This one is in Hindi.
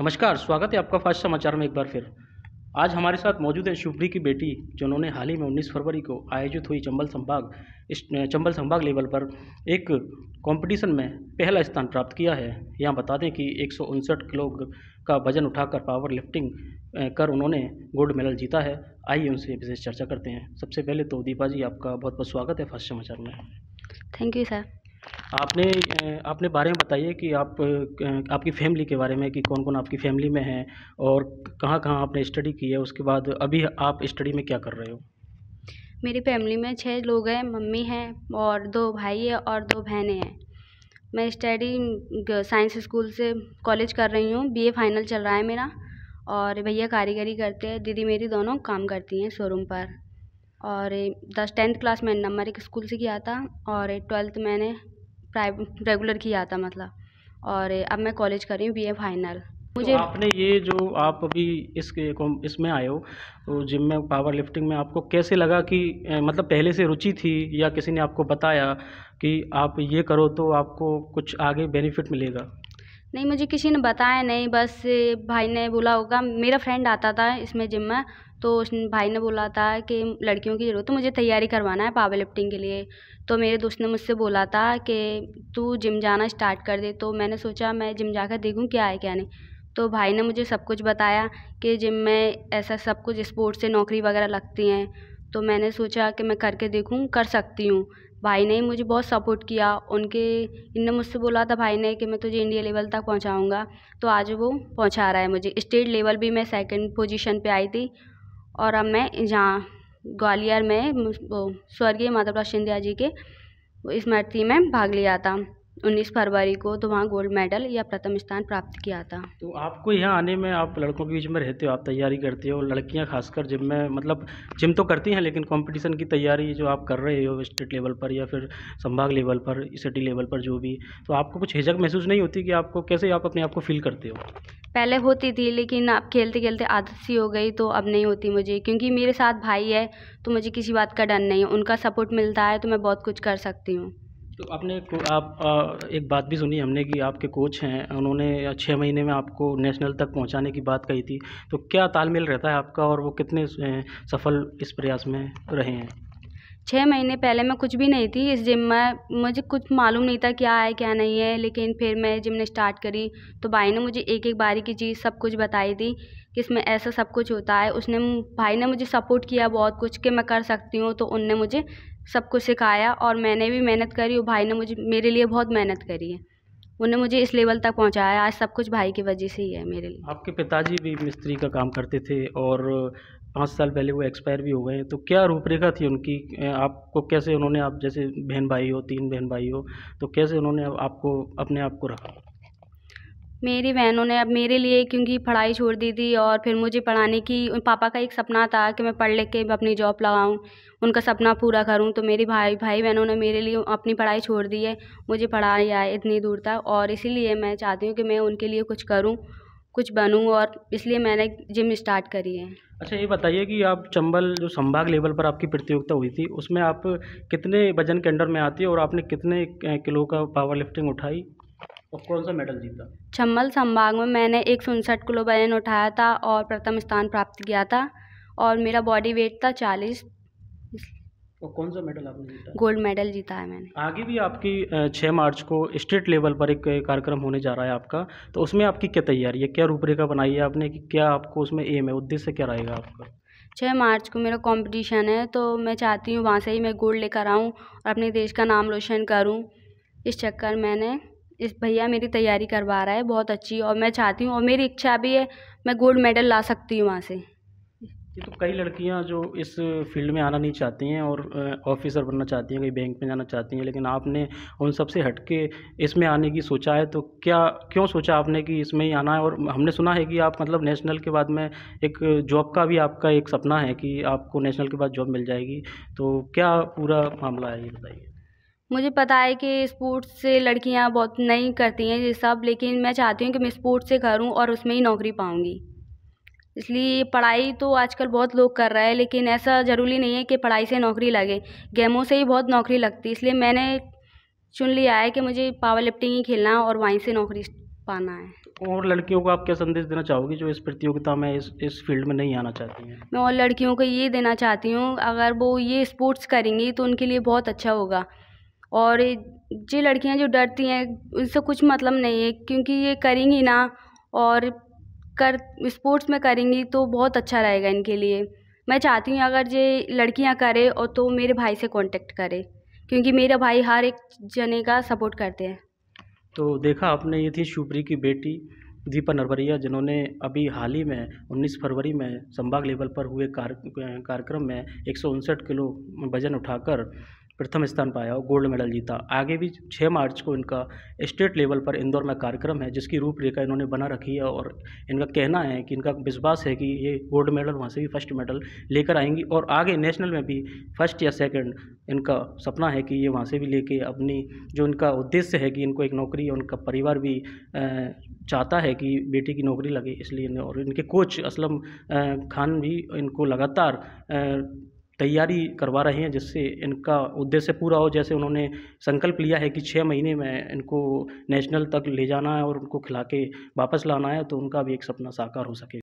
नमस्कार स्वागत है आपका फास्ट समाचार में एक बार फिर आज हमारे साथ मौजूद है शुभ्री की बेटी जिन्होंने हाल ही में 19 फरवरी को आयोजित हुई चंबल संभाग इस चंबल संभाग लेवल पर एक कंपटीशन में पहला स्थान प्राप्त किया है यहाँ बता दें कि एक किलो का वजन उठाकर पावर लिफ्टिंग कर उन्होंने गोल्ड मेडल जीता है आइए उनसे विशेष चर्चा करते हैं सबसे पहले तो दीपा जी आपका बहुत बहुत स्वागत है फर्स्ट समाचार में थैंक यू सर आपने आपने बारे में बताइए कि आप आपकी फैमिली के बारे में कि कौन कौन आपकी फैमिली में है और कहाँ कहाँ आपने स्टडी की है उसके बाद अभी आप स्टडी में क्या कर रहे हो मेरी फैमिली में छः लोग हैं मम्मी हैं और दो भाई हैं और दो बहनें हैं मैं स्टडी साइंस स्कूल से कॉलेज कर रही हूँ बीए फाइनल चल रहा है मेरा और भैया कारीगरी करते हैं दीदी मेरी दोनों काम करती हैं शोरूम पर और दस टेंथ क्लास मैंने नंबर एक स्कूल से किया था और ट्वेल्थ मैंने रेगुलर किया था मतलब और अब मैं कॉलेज कर रही हूँ बी फाइनल तो मुझे तो आपने ये जो आप अभी इसके इसमें आए हो तो जिम में पावर लिफ्टिंग में आपको कैसे लगा कि मतलब पहले से रुचि थी या किसी ने आपको बताया कि आप ये करो तो आपको कुछ आगे बेनिफिट मिलेगा नहीं मुझे किसी ने बताया नहीं बस भाई ने बोला होगा मेरा फ्रेंड आता था इसमें जिम में तो उस भाई ने बोला था कि लड़कियों की ज़रूरत है मुझे तैयारी करवाना है पावर लिफ्टिंग के लिए तो मेरे दोस्त ने मुझसे बोला था कि तू जिम जाना स्टार्ट कर दे तो मैंने सोचा मैं जिम जाकर देखूँ क्या है क्या नहीं तो भाई ने मुझे सब कुछ बताया कि जिम में ऐसा सब कुछ स्पोर्ट्स से नौकरी वगैरह लगती हैं तो मैंने सोचा कि मैं करके देखूँ कर सकती हूँ भाई ने मुझे बहुत सपोर्ट किया उनके इनने मुझसे बोला था भाई ने कि मैं तुझे इंडिया लेवल तक पहुंचाऊंगा तो आज वो पहुंचा रहा है मुझे स्टेट लेवल भी मैं सेकंड पोजीशन पे आई थी और अब मैं यहाँ ग्वालियर में स्वर्गीय माधवराव शिंदे जी के स्मृति में भाग लिया था उन्नीस फरवरी को तो वहाँ गोल्ड मेडल या प्रथम स्थान प्राप्त किया था तो आपको यहाँ आने में आप लड़कों के बीच में रहते हो आप तैयारी करते हो लड़कियाँ खासकर जिम में मतलब जिम तो करती हैं लेकिन कंपटीशन की तैयारी जो आप कर रहे हो स्टेट लेवल पर या फिर संभाग लेवल पर सिटी लेवल पर जो भी तो आपको कुछ हिजक महसूस नहीं होती कि आपको कैसे आप अपने आप को फील करते हो पहले होती थी लेकिन अब खेलते खेलते आदत सी हो गई तो अब नहीं होती मुझे क्योंकि मेरे साथ भाई है तो मुझे किसी बात का डर नहीं है उनका सपोर्ट मिलता है तो मैं बहुत कुछ कर सकती हूँ तो आपने आप आ, एक बात भी सुनी हमने कि आपके कोच हैं उन्होंने छः महीने में आपको नेशनल तक पहुंचाने की बात कही थी तो क्या तालमेल रहता है आपका और वो कितने सफल इस प्रयास में रहे हैं छः महीने पहले मैं कुछ भी नहीं थी इस जिम में मुझे कुछ मालूम नहीं था क्या है क्या नहीं है लेकिन फिर मैं जिम ने स्टार्ट करी तो भाई ने मुझे एक एक बारी की चीज़ सब कुछ बताई थी कि इसमें ऐसा सब कुछ होता है उसने भाई ने मुझे सपोर्ट किया बहुत कुछ कि मैं कर सकती हूँ तो उनने मुझे सबको सिखाया और मैंने भी मेहनत करी और भाई ने मुझे मेरे लिए बहुत मेहनत करी है उन्हें मुझे इस लेवल तक पहुंचाया आज सब कुछ भाई की वजह से ही है मेरे लिए आपके पिताजी भी मिस्त्री का काम करते थे और पाँच साल पहले वो एक्सपायर भी हो गए तो क्या रूपरेखा थी उनकी आपको कैसे उन्होंने आप जैसे बहन भाई हो तीन बहन भाई हो तो कैसे उन्होंने आपको अपने आप को रखा मेरी बहनों ने अब मेरे लिए क्योंकि पढ़ाई छोड़ दी थी और फिर मुझे पढ़ाने की पापा का एक सपना था कि मैं पढ़ लिख के अपनी जॉब लगाऊँ उनका सपना पूरा करूँ तो मेरे भाई भाई बहनों ने मेरे लिए अपनी पढ़ाई छोड़ दी है मुझे पढ़ाई आए इतनी दूर तक और इसीलिए मैं चाहती हूँ कि मैं उनके लिए कुछ करूँ कुछ बनूँ और इसलिए मैंने जिम स्टार्ट करी है अच्छा ये बताइए कि आप चंबल जो संभाग लेवल पर आपकी प्रतियोगिता हुई थी उसमें आप कितने वजन के अंडर में आती है और आपने कितने किलो का पावर लिफ्टिंग उठाई और कौन सा मेडल जीता चंबल संभाग में मैंने एक सौ उनसठ किलो वजन उठाया था और प्रथम स्थान प्राप्त किया था और मेरा बॉडी वेट था चालीस और कौन सा मेडल आपने जीता गोल्ड मेडल जीता है मैंने आगे भी आपकी छः मार्च को स्टेट लेवल पर एक कार्यक्रम होने जा रहा है आपका तो उसमें आपकी क्या तैयारी है क्या रूपरेखा बनाई है आपने कि क्या आपको उसमें एम है उद्देश्य क्या रहेगा आपका छः मार्च को मेरा कंपटीशन है तो मैं चाहती हूँ वहाँ से ही मैं गोल्ड लेकर आऊँ और अपने देश का नाम रोशन करूँ इस चक्कर मैंने इस भैया मेरी तैयारी करवा रहा है बहुत अच्छी और मैं चाहती हूँ और मेरी इच्छा भी है मैं गोल्ड मेडल ला सकती हूँ वहाँ से ये तो कई लड़कियाँ जो इस फील्ड में आना नहीं चाहती हैं और ऑफिसर बनना चाहती हैं कहीं बैंक में जाना चाहती हैं लेकिन आपने उन सबसे हट के इसमें आने की सोचा है तो क्या क्यों सोचा आपने कि इसमें ही आना है और हमने सुना है कि आप मतलब नेशनल के बाद में एक जॉब का भी आपका एक सपना है कि आपको नेशनल के बाद जॉब मिल जाएगी तो क्या पूरा मामला है ये बताइए मुझे पता है कि स्पोर्ट्स से लड़कियाँ बहुत नहीं करती हैं ये सब लेकिन मैं चाहती हूँ कि मैं स्पोर्ट्स से करूँ और उसमें ही नौकरी पाऊँगी इसलिए पढ़ाई तो आजकल बहुत लोग कर रहे हैं लेकिन ऐसा ज़रूरी नहीं है कि पढ़ाई से नौकरी लगे गेमों से ही बहुत नौकरी लगती है इसलिए मैंने चुन लिया है कि मुझे पावर लिफ्टिंग ही खेलना है और वहीं से नौकरी पाना है और लड़कियों को आप क्या संदेश देना चाहोगी जो इस प्रतियोगिता में इस इस फील्ड में नहीं आना चाहती हैं मैं और लड़कियों को ये देना चाहती हूँ अगर वो ये स्पोर्ट्स करेंगी तो उनके लिए बहुत अच्छा होगा और जे लड़कियाँ जो डरती हैं उनसे कुछ मतलब नहीं है क्योंकि ये करेंगी ना और कर स्पोर्ट्स में करेंगी तो बहुत अच्छा रहेगा इनके लिए मैं चाहती हूँ अगर ये लड़कियाँ करें और तो मेरे भाई से कॉन्टेक्ट करें क्योंकि मेरा भाई हर एक जने का सपोर्ट करते हैं तो देखा आपने ये थी शुभरी की बेटी दीपा नरवरिया जिन्होंने अभी हाल ही में 19 फरवरी में संभाग लेवल पर हुए कार्य कार्यक्रम में एक किलो वजन उठाकर प्रथम स्थान पाया और गोल्ड मेडल जीता आगे भी छः मार्च को इनका स्टेट लेवल पर इंदौर में कार्यक्रम है जिसकी रूपरेखा इन्होंने बना रखी है और इनका कहना है कि इनका विश्वास है कि ये गोल्ड मेडल वहाँ से भी फर्स्ट मेडल लेकर आएंगी और आगे नेशनल में भी फर्स्ट या सेकेंड इनका सपना है कि ये वहाँ से भी लेके अपनी जो इनका उद्देश्य है कि इनको एक नौकरी और उनका परिवार भी चाहता है कि बेटी की नौकरी लगे इसलिए और इनके कोच असलम खान भी इनको लगातार तैयारी करवा रहे हैं जिससे इनका उद्देश्य पूरा हो जैसे उन्होंने संकल्प लिया है कि छः महीने में इनको नेशनल तक ले जाना है और उनको खिला के वापस लाना है तो उनका भी एक सपना साकार हो सके